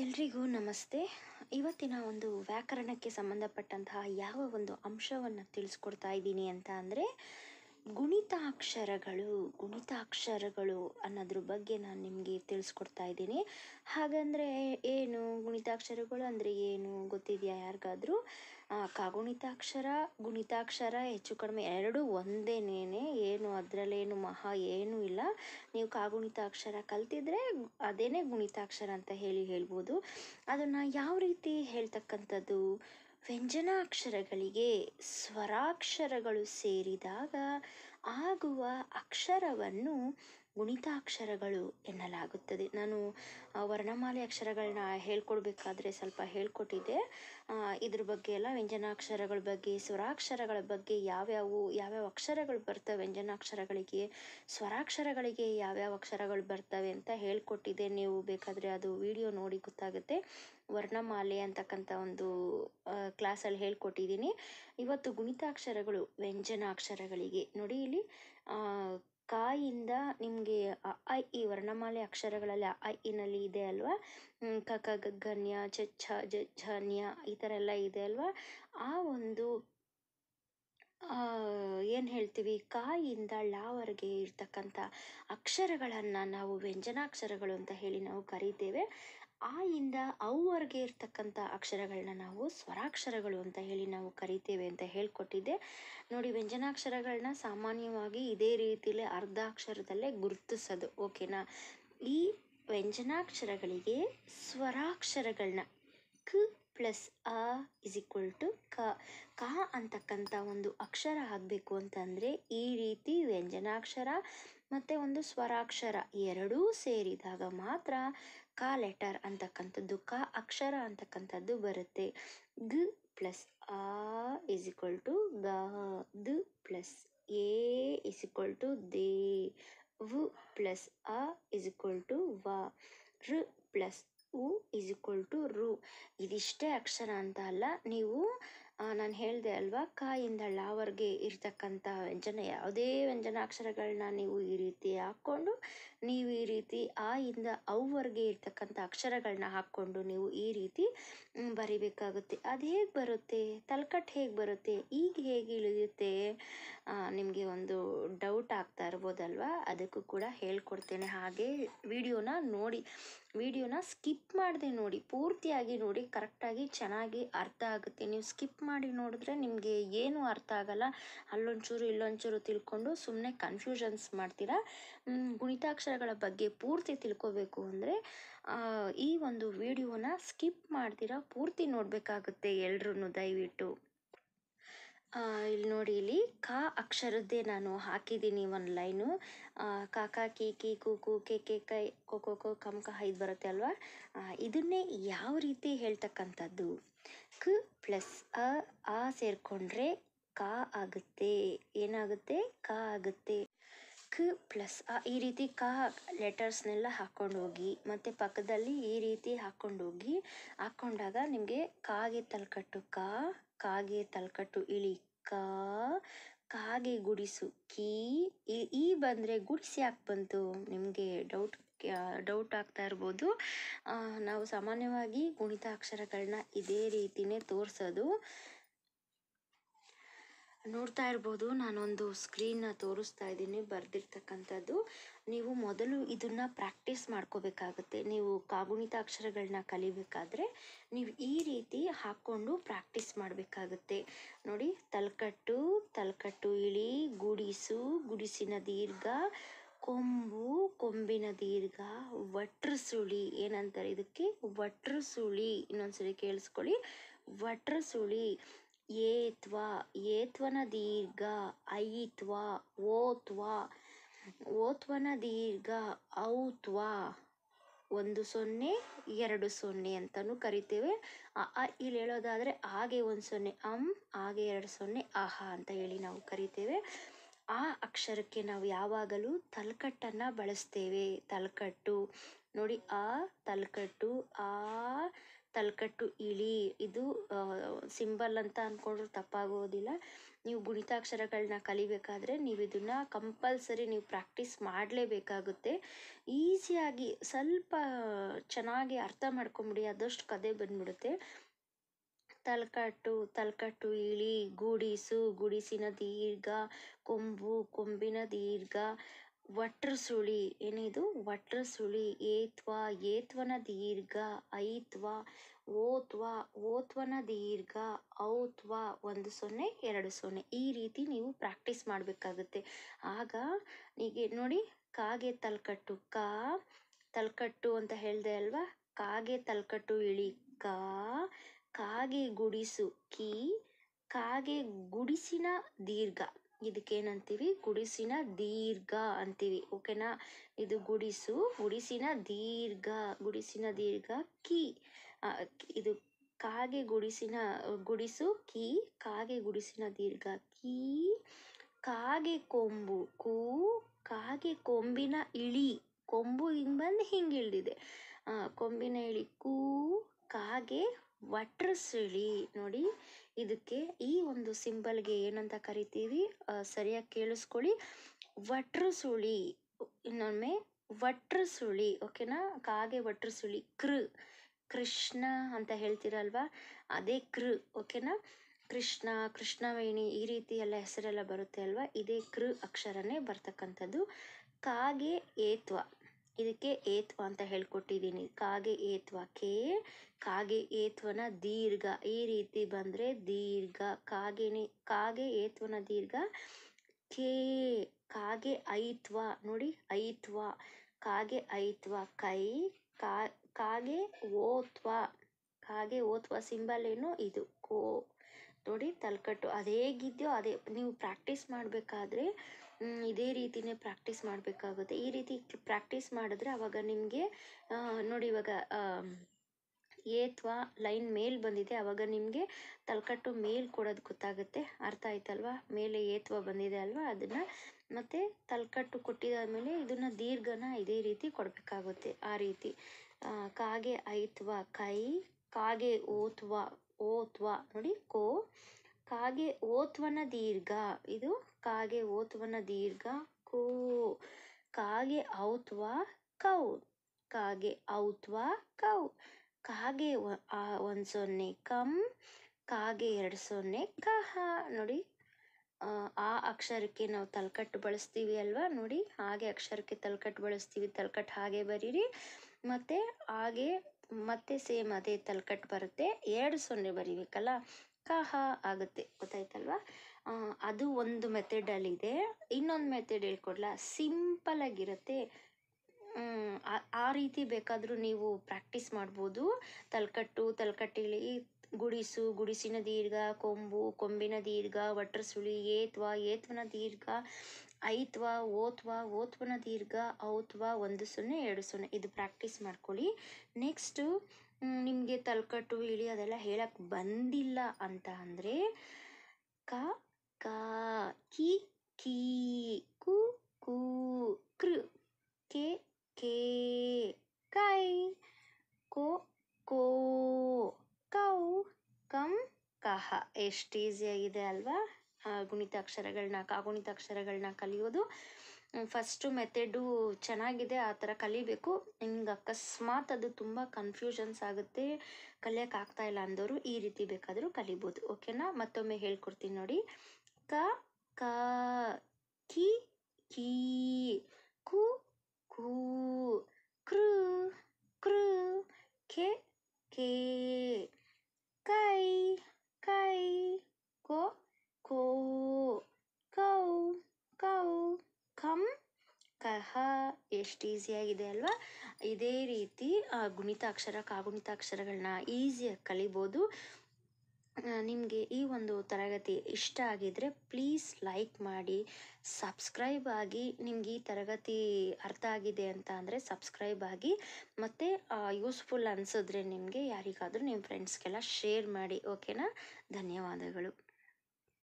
ಎಲ್ರಿಗೂ ನಮಸ್ತೆ ಇವತ್ತಿನ ಒಂದು ವ್ಯಾಕರಣಕ್ಕೆ ಸಂಬಂಧಪಟ್ಟಂತಹ ಯಾವ ಒಂದು ಅಂಶವನ್ನು ತಿಳಿಸ್ಕೊಡ್ತಾ ಇದ್ದೀನಿ ಅಂತ ಅಂದರೆ ಗುಣಿತಾಕ್ಷರಗಳು ಗುಣಿತಾಕ್ಷರಗಳು ಅನ್ನೋದ್ರ ಬಗ್ಗೆ ನಾನು ನಿಮಗೆ ತಿಳಿಸ್ಕೊಡ್ತಾ ಇದ್ದೀನಿ ಹಾಗಂದರೆ ಏನು ಗುಣಿತಾಕ್ಷರಗಳು ಅಂದರೆ ಏನು ಗೊತ್ತಿದೆಯಾ ಯಾರಿಗಾದ್ರೂ ಕಾಗುಣಿತಾಕ್ಷರ ಗುಣಿತಾಕ್ಷರ ಹೆಚ್ಚು ಕಡಿಮೆ ಎರಡೂ ಒಂದೇನೇನೆ ಏನು ಅದರಲ್ಲೇನು ಮಹಾ ಏನೂ ಇಲ್ಲ ನೀವು ಕಾಗುಣಿತಾಕ್ಷರ ಕಲ್ತಿದ್ರೆ ಅದೇನೇ ಗುಣಿತಾಕ್ಷರ ಅಂತ ಹೇಳಿ ಹೇಳ್ಬೋದು ಅದನ್ನು ಯಾವ ರೀತಿ ಹೇಳ್ತಕ್ಕಂಥದ್ದು ವ್ಯಂಜನಾಕ್ಷರಗಳಿಗೆ ಸ್ವರಾಕ್ಷರಗಳು ಸೇರಿದಾಗ ಆಗುವ ಅಕ್ಷರವನ್ನು ಗುಣಿತಾಕ್ಷರಗಳು ಎನ್ನಲಾಗುತ್ತದೆ ನಾನು ವರ್ಣಮಾಲೆ ಅಕ್ಷರಗಳನ್ನ ಹೇಳ್ಕೊಡ್ಬೇಕಾದ್ರೆ ಸ್ವಲ್ಪ ಹೇಳ್ಕೊಟ್ಟಿದ್ದೆ ಇದ್ರ ಬಗ್ಗೆ ಎಲ್ಲ ವ್ಯಂಜನಾಕ್ಷರಗಳ ಬಗ್ಗೆ ಸ್ವರಾಕ್ಷರಗಳ ಬಗ್ಗೆ ಯಾವ್ಯಾವು ಯಾವ್ಯಾವ ಅಕ್ಷರಗಳು ಬರ್ತವೆ ವ್ಯಂಜನಾಕ್ಷರಗಳಿಗೆ ಸ್ವರಾಕ್ಷರಗಳಿಗೆ ಯಾವ್ಯಾವ ಅಕ್ಷರಗಳು ಬರ್ತವೆ ಅಂತ ಹೇಳ್ಕೊಟ್ಟಿದ್ದೆ ನೀವು ಬೇಕಾದರೆ ಅದು ವಿಡಿಯೋ ನೋಡಿ ಗೊತ್ತಾಗುತ್ತೆ ವರ್ಣಮಾಲೆ ಅಂತಕ್ಕಂಥ ಒಂದು ಕ್ಲಾಸಲ್ಲಿ ಹೇಳ್ಕೊಟ್ಟಿದ್ದೀನಿ ಇವತ್ತು ಗುಣಿತಾಕ್ಷರಗಳು ವ್ಯಂಜನಾಕ್ಷರಗಳಿಗೆ ನೋಡಿ ಇಲ್ಲಿ ಕಾಯಿಂದ ನಿಮಗೆ ಅ ಆ ವರ್ಣಮಾಲೆ ಅಕ್ಷರಗಳಲ್ಲಿ ಅ ಆ ಇನಲ್ಲಿ ಇದೆ ಅಲ್ವಾ ಕ ಕ ಗ ಚ ಛ ಜ ಝ ಈ ಥರ ಎಲ್ಲ ಇದೆ ಅಲ್ವಾ ಆ ಒಂದು ಏನು ಹೇಳ್ತೀವಿ ಕಾಯಿಂದ ಇಂದ ಳ ವರೆಗೆ ಅಕ್ಷರಗಳನ್ನು ನಾವು ವ್ಯಂಜನಾಕ್ಷರಗಳು ಅಂತ ಹೇಳಿ ನಾವು ಕರೀತೇವೆ ಆ ಇಂದ ಇರ್ತಕ್ಕಂಥ ಇರತಕ್ಕಂಥ ಅಕ್ಷರಗಳನ್ನ ನಾವು ಸ್ವರಾಕ್ಷರಗಳು ಅಂತ ಹೇಳಿ ನಾವು ಕರಿತೇವೆ ಅಂತ ಹೇಳ್ಕೊಟ್ಟಿದ್ದೆ ನೋಡಿ ವ್ಯಂಜನಾಕ್ಷರಗಳನ್ನ ಸಾಮಾನ್ಯವಾಗಿ ಇದೇ ರೀತಿಯಲ್ಲೇ ಅರ್ಧಾಕ್ಷರದಲ್ಲೇ ಗುರುತಿಸೋದು ಓಕೆನಾ ಈ ವ್ಯಂಜನಾಕ್ಷರಗಳಿಗೆ ಸ್ವರಾಕ್ಷರಗಳನ್ನ ಕ ಪ್ಲಸ್ ಅ ಇಸ್ ಈಕ್ವಲ್ ಟು ಕ ಕ ಅಂತಕ್ಕಂಥ ಒಂದು ಅಕ್ಷರ ಆಗಬೇಕು ಅಂತಂದರೆ ಈ ರೀತಿ ವ್ಯಂಜನಾಕ್ಷರ ಮತ್ತು ಒಂದು ಸ್ವರಾಕ್ಷರ ಎರಡೂ ಸೇರಿದಾಗ ಮಾತ್ರ ಕ ಲೆಟರ್ ಅಂತಕ್ಕಂಥದ್ದು ಕ ಅಕ್ಷರ ಅಂತಕ್ಕಂಥದ್ದು ಬರುತ್ತೆ ಗ ಪ್ಲಸ್ ಆ ಇಸ್ ಈಕ್ವಲ್ ಟು ಗ ದ ಪ್ಲಸ್ ಎ ಇಸ್ ಈಕ್ವಲ್ ಟು ದೇ ವು ಪ್ಲಸ್ ಅ ಇಸ್ ಈಕ್ವಲ್ ಟು ವ ಋ ಪ್ಲಸ್ ಉ ಇಸ್ ಈಕ್ವಲ್ ಟು ರು ಇದಿಷ್ಟೇ ಅಕ್ಷರ ಅಂತ ಅಲ್ಲ ನೀವು ನಾನು ಹೇಳಿದೆ ಅಲ್ವಾ ಕ ಇಂದ ಳಾವರೆಗೆ ಇರ್ತಕ್ಕಂಥ ವ್ಯಂಜನ ಯಾವುದೇ ವ್ಯಂಜನಾಕ್ಷರಗಳನ್ನ ನೀವು ಈ ರೀತಿ ಹಾಕ್ಕೊಂಡು ನೀವು ಈ ರೀತಿ ಆ ಇಂದ ಅವ್ವರ್ಗೆ ಇರ್ತಕ್ಕಂಥ ಅಕ್ಷರಗಳನ್ನ ಹಾಕ್ಕೊಂಡು ನೀವು ಈ ರೀತಿ ಬರಿಬೇಕಾಗುತ್ತೆ ಅದು ಹೇಗೆ ಬರುತ್ತೆ ತಲ್ಕಟ್ ಹೇಗೆ ಬರುತ್ತೆ ಈಗ ಹೇಗೆ ಇಳಿಯುತ್ತೆ ನಿಮಗೆ ಒಂದು ಡೌಟ್ ಆಗ್ತಾ ಇರ್ಬೋದಲ್ವಾ ಅದಕ್ಕೂ ಕೂಡ ಹೇಳ್ಕೊಡ್ತೇನೆ ಹಾಗೆ ವಿಡಿಯೋನ ನೋಡಿ ವಿಡಿಯೋನ ಸ್ಕಿಪ್ ಮಾಡಿದೆ ನೋಡಿ ಪೂರ್ತಿಯಾಗಿ ನೋಡಿ ಕರೆಕ್ಟಾಗಿ ಚೆನ್ನಾಗಿ ಅರ್ಥ ಆಗುತ್ತೆ ನೀವು ಸ್ಕಿಪ್ ಮಾಡಿ ನೋಡಿದ್ರೆ ನಿಮಗೆ ಏನೂ ಅರ್ಥ ಆಗಲ್ಲ ಅಲ್ಲೊಂಚೂರು ಇಲ್ಲೊಂಚೂರು ತಿಳ್ಕೊಂಡು ಸುಮ್ಮನೆ ಕನ್ಫ್ಯೂಷನ್ಸ್ ಮಾಡ್ತೀರಾ ಗುಣಿತಾಕ್ಷರಗಳ ಬಗ್ಗೆ ಪೂರ್ತಿ ತಿಳ್ಕೊಬೇಕು ಅಂದರೆ ಈ ಒಂದು ವಿಡಿಯೋನ ಸ್ಕಿಪ್ ಮಾಡ್ತೀರಾ ಪೂರ್ತಿ ನೋಡಬೇಕಾಗುತ್ತೆ ಎಲ್ರೂ ದಯವಿಟ್ಟು ಇಲ್ಲಿ ನೋಡಿ ಇಲ್ಲಿ ಕ ಅಕ್ಷರದ್ದೇ ನಾನು ಹಾಕಿದ್ದೀನಿ ಒಂದು ಲೈನು ಕ ಕಾ ಕಿ ಕಿ ಕು ಕು ಕೆ ಕೆ ಕೈ ಕೊ ಕೊ ಕೋ ಕಮ್ ಕ ಇದು ಬರುತ್ತೆ ಅಲ್ವಾ ಇದನ್ನೇ ಯಾವ ರೀತಿ ಹೇಳ್ತಕ್ಕಂಥದ್ದು ಕ್ ಪ್ಲಸ್ ಅ ಆ ಸೇರಿಕೊಂಡ್ರೆ ಕ ಆಗುತ್ತೆ ಏನಾಗುತ್ತೆ ಕ ಆಗುತ್ತೆ ಕ್ ಪ್ಲಸ್ ಆ ಈ ರೀತಿ ಕ ಲೆಟರ್ಸ್ನೆಲ್ಲ ಹಾಕ್ಕೊಂಡು ಹೋಗಿ ಮತ್ತು ಪಕ್ಕದಲ್ಲಿ ಈ ರೀತಿ ಹಾಕ್ಕೊಂಡು ಹೋಗಿ ಹಾಕ್ಕೊಂಡಾಗ ನಿಮಗೆ ಕಾಗೆ ತಲೆಕಟ್ಟು ಕ ಕಾಗೆ ತಲ್ಕಟ್ಟು ಇಳಿ ಕಾ ಕಾಗೆ ಗುಡಿಸು ಕೀ ಈ ಬಂದರೆ ಗುಡಿಸು ಯಾಕೆ ಬಂತು ನಿಮಗೆ ಡೌಟ್ ಡೌಟ್ ಆಗ್ತಾ ಇರ್ಬೋದು ನಾವು ಸಾಮಾನ್ಯವಾಗಿ ಅಕ್ಷರಗಳನ್ನ ಇದೇ ರೀತಿಯೇ ತೋರಿಸೋದು ನೋಡ್ತಾ ಇರ್ಬೋದು ನಾನೊಂದು ಸ್ಕ್ರೀನ್ನ ತೋರಿಸ್ತಾ ಇದ್ದೀನಿ ಬರೆದಿರ್ತಕ್ಕಂಥದ್ದು ನೀವು ಮೊದಲು ಇದನ್ನು ಪ್ರಾಕ್ಟೀಸ್ ಮಾಡ್ಕೋಬೇಕಾಗುತ್ತೆ ನೀವು ಅಕ್ಷರಗಳನ್ನ ಕಲಿಬೇಕಾದ್ರೆ ನೀವು ಈ ರೀತಿ ಹಾಕ್ಕೊಂಡು ಪ್ರಾಕ್ಟೀಸ್ ಮಾಡಬೇಕಾಗುತ್ತೆ ನೋಡಿ ತಲಕಟ್ಟು ತಲಕಟ್ಟು ಇಳಿ ಗುಡಿಸು ಗುಡಿಸಿನ ದೀರ್ಘ ಕೊಂಬು ಕೊಂಬಿನ ದೀರ್ಘ ವಟ್ರ ಸುಳಿ ಏನಂತಾರೆ ಇದಕ್ಕೆ ವಟ್ರ ಸುಳಿ ಇನ್ನೊಂದ್ಸರಿ ಕೇಳಿಸ್ಕೊಳ್ಳಿ ವಟ್ರ ಸುಳಿ ಏತ್ವ ಏತ್ವನ ದೀರ್ಘ ಐತ್ವ ಓತ್ವ ಓತ್ವನ ದೀರ್ಘ ಔತ್ವಾ ಒಂದು ಸೊನ್ನೆ ಎರಡು ಸೊನ್ನೆ ಅಂತಲೂ ಕರಿತೇವೆ ಆ ಇಲ್ಲಿ ಹೇಳೋದಾದರೆ ಹಾಗೆ ಒಂದು ಸೊನ್ನೆ ಅಂ ಹಾಗೆ ಎರಡು ಸೊನ್ನೆ ಆಹ ಅಂತ ಹೇಳಿ ನಾವು ಕರಿತೇವೆ ಆ ಅಕ್ಷರಕ್ಕೆ ನಾವು ಯಾವಾಗಲೂ ತಲಕಟ್ಟನ್ನು ಬಳಸ್ತೇವೆ ತಲಕಟ್ಟು ನೋಡಿ ಆ ತಲಕಟ್ಟು ಆ ತಲಕಟ್ಟು ಇಳಿ ಇದು ಸಿಂಬಲ್ ಅಂತ ಅಂದ್ಕೊಂಡ್ರೂ ತಪ್ಪಾಗೋದಿಲ್ಲ ನೀವು ಗುಣಿತಾಕ್ಷರಗಳನ್ನ ಕಲಿಬೇಕಾದ್ರೆ ನೀವು ಇದನ್ನ ಕಂಪಲ್ಸರಿ ನೀವು ಪ್ರಾಕ್ಟೀಸ್ ಮಾಡಲೇಬೇಕಾಗುತ್ತೆ ಈಸಿಯಾಗಿ ಸ್ವಲ್ಪ ಚೆನ್ನಾಗಿ ಅರ್ಥ ಮಾಡ್ಕೊಂಬಿಡಿ ಅದಷ್ಟು ಕದೆ ಬಂದ್ಬಿಡುತ್ತೆ ತಲಕಟ್ಟು ತಲಕಟ್ಟು ಇಳಿ ಗುಡಿಸು ಗುಡಿಸಿನ ದೀರ್ಘ ಕೊಂಬು ಕೊಂಬಿನ ದೀರ್ಘ ವಟ್ರ ಸುಳಿ ಏನಿದು ವಟ್ರ ಸುಳಿ ಏತ್ವ ಏತ್ವನ ದೀರ್ಘ ಐತ್ವ ಓತ್ವ ಓತ್ವನ ದೀರ್ಘ ಔತ್ವ ಒಂದು ಸೊನ್ನೆ ಎರಡು ಸೊನ್ನೆ ಈ ರೀತಿ ನೀವು ಪ್ರಾಕ್ಟೀಸ್ ಮಾಡಬೇಕಾಗುತ್ತೆ ಆಗ ನೀಗೆ ನೋಡಿ ಕಾಗೆ ತಲ್ಕಟ್ಟು ಕ ತಲ್ಕಟ್ಟು ಅಂತ ಹೇಳಿದೆ ಅಲ್ವಾ ಕಾಗೆ ತಲ್ಕಟ್ಟು ಇಳಿ ಕ ಕಾಗೆ ಗುಡಿಸು ಕಿ ಕಾಗೆ ಗುಡಿಸಿನ ದೀರ್ಘ ಇದಕ್ಕೇನಂತೀವಿ ಗುಡಿಸಿನ ದೀರ್ಘ ಅಂತೀವಿ ಓಕೆನಾ ಇದು ಗುಡಿಸು ಗುಡಿಸಿನ ದೀರ್ಘ ಗುಡಿಸಿನ ದೀರ್ಘ ಕಿ ಇದು ಕಾಗೆ ಗುಡಿಸಿನ ಗುಡಿಸು ಕಿ ಕಾಗೆ ಗುಡಿಸಿನ ದೀರ್ಘ ಕೀ ಕಾಗೆ ಕೊಂಬು ಕೂ ಕಾಗೆ ಕೊಂಬಿನ ಇಳಿ ಕೊಂಬು ಹಿಂಗೆ ಬಂದು ಹಿಂಗೆ ಇಳಿದಿದೆ ಕೊಂಬಿನ ಇಳಿ ಕೂ ಕಾಗೆ ವಟ್ರ ಸುಳಿ ನೋಡಿ ಇದಕ್ಕೆ ಈ ಒಂದು ಸಿಂಬಲ್ಗೆ ಏನಂತ ಕರಿತೀವಿ ಸರಿಯಾಗಿ ಕೇಳಿಸ್ಕೊಳ್ಳಿ ವಟ್ರ ಸುಳಿ ಇನ್ನೊಮ್ಮೆ ವಟ್ರ ಸುಳಿ ಓಕೆನಾ ಕಾಗೆ ವಟ್ರ ಸುಳಿ ಕೃ ಕೃಷ್ಣ ಅಂತ ಹೇಳ್ತಿರಲ್ವಾ ಅದೇ ಕೃ ಓಕೆನಾ ಕೃಷ್ಣ ಕೃಷ್ಣವೇಣಿ ಈ ರೀತಿ ಎಲ್ಲ ಹೆಸರೆಲ್ಲ ಬರುತ್ತೆ ಅಲ್ವಾ ಇದೇ ಕೃ ಅಕ್ಷರನೇ ಬರ್ತಕ್ಕಂಥದ್ದು ಕಾಗೆ ಏತ್ವ ಇದಕ್ಕೆ ಏತ್ವ ಅಂತ ಹೇಳ್ಕೊಟ್ಟಿದ್ದೀನಿ ಕಾಗೆ ಏತ್ವ ಕೆ ಕಾಗೆ ಏತ್ವನ ದೀರ್ಘ ಈ ರೀತಿ ಬಂದರೆ ದೀರ್ಘ ಕಾಗೆನೆ ಕಾಗೆ ಏತ್ವನ ದೀರ್ಘ ಕೆ ಕಾಗೆ ಐತ್ವ ನೋಡಿ ಐತ್ವ ಕಾಗೆ ಐತ್ವ ಕೈ ಕಾಗೆ ಓತ್ವ ಕಾಗೆ ಓತ್ವ ಸಿಂಬಲ್ ಏನು ಇದು ಕೋ ನೋಡಿ ತಲೆಕಟ್ಟು ಅದು ಅದೇ ನೀವು ಪ್ರಾಕ್ಟೀಸ್ ಮಾಡಬೇಕಾದ್ರೆ ಇದೇ ರೀತಿಯೇ ಪ್ರಾಕ್ಟೀಸ್ ಮಾಡಬೇಕಾಗುತ್ತೆ ಈ ರೀತಿ ಪ್ರಾಕ್ಟೀಸ್ ಮಾಡಿದ್ರೆ ಆವಾಗ ನಿಮಗೆ ನೋಡಿ ಇವಾಗ ಎ ಲೈನ್ ಮೇಲೆ ಬಂದಿದೆ ಆವಾಗ ನಿಮಗೆ ತಲೆಕಟ್ಟು ಮೇಲ್ ಕೊಡೋದು ಗೊತ್ತಾಗುತ್ತೆ ಅರ್ಥ ಆಯ್ತಲ್ವಾ ಮೇಲೆ ಎ ಬಂದಿದೆ ಅಲ್ವಾ ಅದನ್ನು ಮತ್ತು ತಲೆಕಟ್ಟು ಮೇಲೆ ಇದನ್ನು ದೀರ್ಘನ ಇದೇ ರೀತಿ ಕೊಡಬೇಕಾಗುತ್ತೆ ಆ ರೀತಿ ಕಾಗೆ ಐತ್ವ ಕೈ ಕಾಗೆ ಓತ್ವ ಓತ್ವ ನೋಡಿ ಕೋ ಕಾಗೆ ಓತ್ವನ ದೀರ್ಘ ಇದು ಕಾಗೆ ಓತ್ವನ ದೀರ್ಘ ಕೂ ಕಾಗೆ ಔತ್ವ ಕೌ ಕಾಗೆ ಔತ್ವ ಕೌ ಕಾಗೆ ಒಂದು ಸೊನ್ನೆ ಕಂ ಕಾಗೆ ಎರಡು ಸೊನ್ನೆ ಕಹ ನೋಡಿ ಆ ಅಕ್ಷರಕ್ಕೆ ನಾವು ತಲ್ಕಟ್ಟು ಬಳಸ್ತೀವಿ ಅಲ್ವಾ ನೋಡಿ ಹಾಗೆ ಅಕ್ಷರಕ್ಕೆ ತಲ್ಕಟ್ಟು ಬಳಸ್ತೀವಿ ತಲ್ಕಟ್ಟು ಹಾಗೆ ಬರೀರಿ ಮತ್ತೆ ಹಾಗೆ ಮತ್ತೆ ಸೇಮ್ ಅದೇ ತಲ್ಕಟ್ಟು ಬರುತ್ತೆ ಎರಡು ಸೊನ್ನೆ ಬರಿಬೇಕಲ್ಲ ಕಹ ಆಗುತ್ತೆ ಗೊತ್ತಾಯ್ತಲ್ವಾ ಅದು ಒಂದು ಇದೆ ಇನ್ನೊಂದು ಮೆಥಡ್ ಸಿಂಪಲ್ ಆಗಿರುತ್ತೆ ಆ ರೀತಿ ಬೇಕಾದರೂ ನೀವು ಪ್ರಾಕ್ಟೀಸ್ ಮಾಡ್ಬೋದು ತಲೆಕಟ್ಟು ತಲೆಕಟ್ಟೆಲಿ ಗುಡಿಸು ಗುಡಿಸಿನ ದೀರ್ಘ ಕೊಂಬು ಕೊಂಬಿನ ದೀರ್ಘ ವಟ್ರ ಸುಳಿ ಏತ್ವ ಏತ್ವನ ದೀರ್ಘ ಐತ್ವ ಓತ್ವ ಓತ್ವನ ದೀರ್ಘ ಔತ್ವ ಒಂದು ಸೊನ್ನೆ ಎರಡು ಸೊನ್ನೆ ಇದು ಪ್ರಾಕ್ಟೀಸ್ ಮಾಡ್ಕೊಳ್ಳಿ ನೆಕ್ಸ್ಟು ನಿಮಗೆ ತಲ್ಕಟ್ಟು ಇಳಿ ಅದೆಲ್ಲ ಹೇಳಕ್ಕೆ ಬಂದಿಲ್ಲ ಅಂತ ಅಂದರೆ ಕ ಕಾ ಕಿ ಕೀ ಕು ಹಾ ಎಷ್ಟು ಈಸಿಯಾಗಿದೆ ಅಲ್ವಾ ಗುಣಿತಾಕ್ಷರಗಳನ್ನ ಕಾಗುಣಿತಾಕ್ಷರಗಳನ್ನ ಕಲಿಯೋದು ಫಸ್ಟು ಮೆಥೆಡು ಚೆನ್ನಾಗಿದೆ ಆ ಥರ ಕಲಿಬೇಕು ನಿಮ್ಗೆ ಅಕಸ್ಮಾತ್ ಅದು ತುಂಬ ಕನ್ಫ್ಯೂಷನ್ಸ್ ಆಗುತ್ತೆ ಕಲಿಯೋಕ್ಕಾಗ್ತಾ ಇಲ್ಲ ಅಂದವರು ಈ ರೀತಿ ಬೇಕಾದರೂ ಕಲಿಬೋದು ಓಕೆನಾ ಮತ್ತೊಮ್ಮೆ ಹೇಳ್ಕೊಡ್ತೀನಿ ನೋಡಿ ಕ ಕ ಕಿ ಕೀ ಕು ಕೂ ಕೃ ಕೃ ಎಷ್ಟು ಈಸಿಯಾಗಿದೆ ಅಲ್ವಾ ಇದೇ ರೀತಿ ಗುಣಿತಾಕ್ಷರ ಕಾಗುಣಿತಾಕ್ಷರಗಳನ್ನ ಈಸಿಯಾಗಿ ಕಲಿಬೋದು ನಿಮಗೆ ಈ ಒಂದು ತರಗತಿ ಇಷ್ಟ ಆಗಿದ್ರೆ ಪ್ಲೀಸ್ ಲೈಕ್ ಮಾಡಿ ಸಬ್ಸ್ಕ್ರೈಬ್ ಆಗಿ ನಿಮ್ಗೆ ಈ ತರಗತಿ ಅರ್ಥ ಆಗಿದೆ ಅಂತ ಅಂದರೆ ಸಬ್ಸ್ಕ್ರೈಬ್ ಆಗಿ ಮತ್ತು ಯೂಸ್ಫುಲ್ ಅನಿಸಿದ್ರೆ ನಿಮಗೆ ಯಾರಿಗಾದರೂ ನಿಮ್ಮ ಫ್ರೆಂಡ್ಸ್ಗೆಲ್ಲ ಶೇರ್ ಮಾಡಿ ಓಕೆನಾ ಧನ್ಯವಾದಗಳು